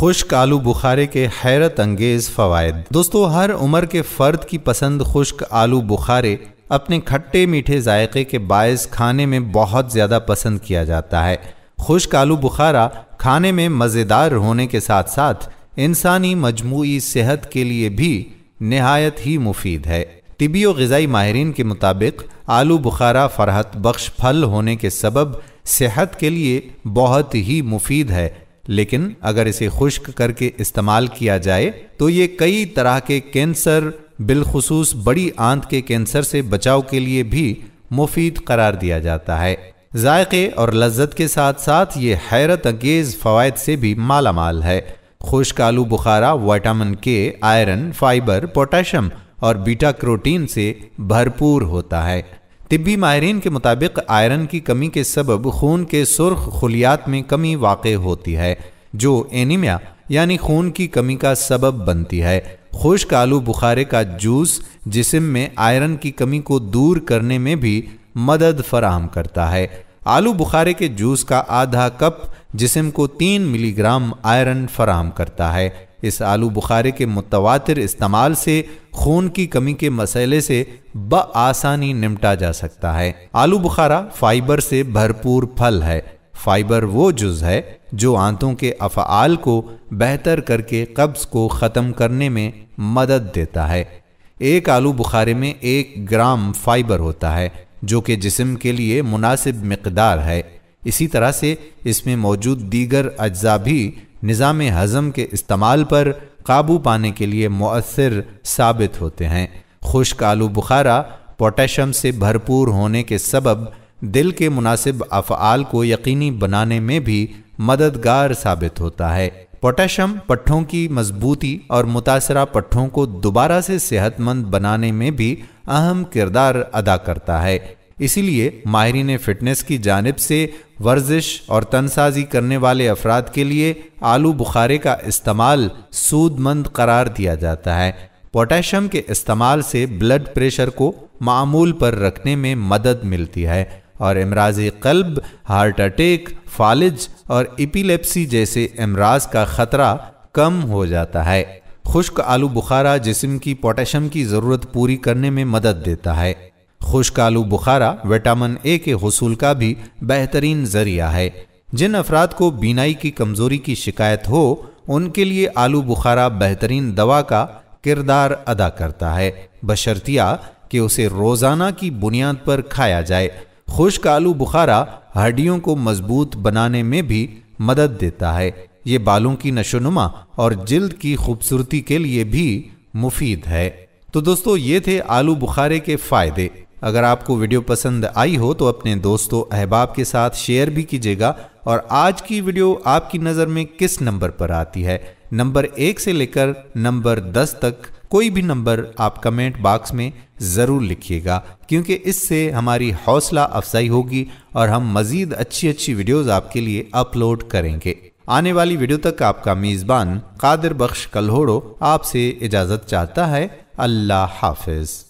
खुश्क आलू बुखारे के हैरत अंगेज फ़वाद दोस्तों हर उम्र के फ़र्द की पसंद खुश्क आलू बुखारे अपने खट्टे मीठे जायके के बायस खाने में बहुत ज़्यादा पसंद किया जाता है खुश्क आलू बुखारा खाने में मज़ेदार होने के साथ साथ इंसानी मजमू सेहत के लिए भी नहायत ही मुफीद है तिबी गज़ाई माहरीन के मुताबिक आलू बुखारा फ़रहत बख्श फल होने के सबब सेहत के लिए बहुत ही मुफीद है लेकिन अगर इसे खुश्क करके इस्तेमाल किया जाए तो ये कई तरह के कैंसर बिलखसूस बड़ी आंत के कैंसर से बचाव के लिए भी मुफीद करार दिया जाता है जायके और लज्जत के साथ साथ ये हैरत अंगेज़ फ़वाद से भी माला माल है खुश्क आलू बुखारा वाइटामिन के आयरन फाइबर पोटेशियम और बीटा क्रोटीन से भरपूर होता है तिब्बी माहरीन के मुताबिक आयरन की कमी के सबब खून के सुर्ख खलियात में कमी वाक़ होती है जो एनीमिया यानी खून की कमी का सबब बनती है खुश्क आलू बुखारे का जूस जिसम में आयरन की कमी को दूर करने में भी मदद फराहम करता है आलू बुखारे के जूस का आधा कप जिसम को तीन मिलीग्राम आयरन फराहम करता है इस आलू बुखारे के मुतवा इस्तेमाल से खून की कमी के मसले से ब आसानी निपटा जा सकता है आलू बुखारा फाइबर से भरपूर फल है फाइबर वो जुज़ है जो आंतों के अफआल को बेहतर करके कब्ज़ को ख़त्म करने में मदद देता है एक आलू बुखारे में एक ग्राम फाइबर होता है जो कि जिसम के लिए मुनासिब मकदार है इसी तरह से इसमें मौजूद दीगर अज्जा भी निज़ाम हज़म के इस्तेमाल पर काबू पाने के लिए मौसर साबित होते हैं खुश्क आलू बुखारा पोटेशम से भरपूर होने के सबब दिल के मुनासिब अफ़ाल को यकीनी बनाने में भी मददगार साबित होता है पोटेशम पट्ठों की मजबूती और मुतासरा पट्ठों को दोबारा से सेहतमंद बनाने में भी अहम किरदार अदा करता है इसीलिए माहरीन फिटनेस की जानब से वर्जिश और तनसाजी करने वाले अफराद के लिए आलू बुखारे का इस्तेमाल सूदमंद करार दिया जाता है पोटेशियम के इस्तेमाल से ब्लड प्रेशर को मामूल पर रखने में मदद मिलती है और इमराज कल्ब हार्ट अटैक फालिज और इपिलेप्सी जैसे अमराज का ख़तरा कम हो जाता है खुश्क आलू बुखारा जिसम की पोटेशियम की ज़रूरत पूरी करने में मदद देता है खुश्क आलू बुखारा विटामिन ए के हसूल का भी बेहतरीन जरिया है जिन अफराद को बीनाई की कमज़ोरी की शिकायत हो उनके लिए आलू बुखारा बेहतरीन दवा का किरदार अदा करता है बशर्तिया कि उसे रोज़ाना की बुनियाद पर खाया जाए खुश्क आलू बुखारा हड्डियों को मजबूत बनाने में भी मदद देता है ये बालों की नशोनुमा और जल्द की खूबसूरती के लिए भी मुफीद है तो दोस्तों ये थे आलू बुखारे के फ़ायदे अगर आपको वीडियो पसंद आई हो तो अपने दोस्तों अहबाब के साथ शेयर भी कीजिएगा और आज की वीडियो आपकी नज़र में किस नंबर पर आती है नंबर एक से लेकर नंबर दस तक कोई भी नंबर आप कमेंट बॉक्स में ज़रूर लिखिएगा क्योंकि इससे हमारी हौसला अफजाई होगी और हम मज़ीद अच्छी अच्छी वीडियोज़ आपके लिए अपलोड करेंगे आने वाली वीडियो तक आपका मेज़बान कादिर बख्श कल्होड़ो आपसे इजाज़त चाहता है अल्लाह हाफिज़